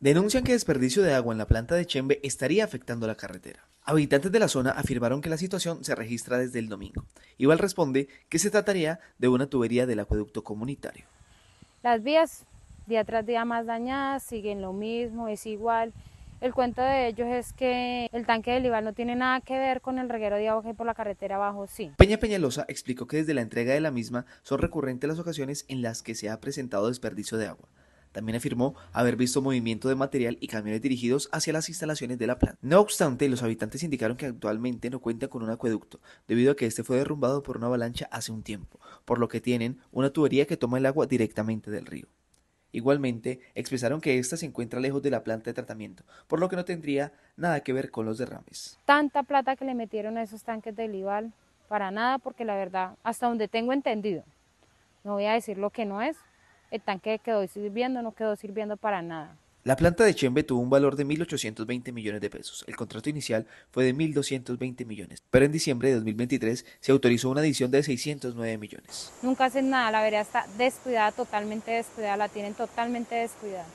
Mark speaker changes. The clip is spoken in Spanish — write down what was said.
Speaker 1: denuncian que desperdicio de agua en la planta de Chembe estaría afectando la carretera. Habitantes de la zona afirmaron que la situación se registra desde el domingo. Igual responde que se trataría de una tubería del acueducto comunitario.
Speaker 2: Las vías día tras día más dañadas, siguen lo mismo, es igual. El cuento de ellos es que el tanque del Ibal no tiene nada que ver con el reguero de agua que por la carretera abajo, sí.
Speaker 1: Peña Peñalosa explicó que desde la entrega de la misma son recurrentes las ocasiones en las que se ha presentado desperdicio de agua. También afirmó haber visto movimiento de material y camiones dirigidos hacia las instalaciones de la planta. No obstante, los habitantes indicaron que actualmente no cuentan con un acueducto, debido a que este fue derrumbado por una avalancha hace un tiempo, por lo que tienen una tubería que toma el agua directamente del río. Igualmente, expresaron que ésta se encuentra lejos de la planta de tratamiento, por lo que no tendría nada que ver con los derrames.
Speaker 2: Tanta plata que le metieron a esos tanques de Libal, para nada, porque la verdad, hasta donde tengo entendido, no voy a decir lo que no es, el tanque quedó sirviendo, no quedó sirviendo para nada.
Speaker 1: La planta de Chembe tuvo un valor de 1.820 millones de pesos. El contrato inicial fue de 1.220 millones, pero en diciembre de 2023 se autorizó una adición de 609 millones.
Speaker 2: Nunca hacen nada, la vereda está descuidada, totalmente descuidada, la tienen totalmente descuidada.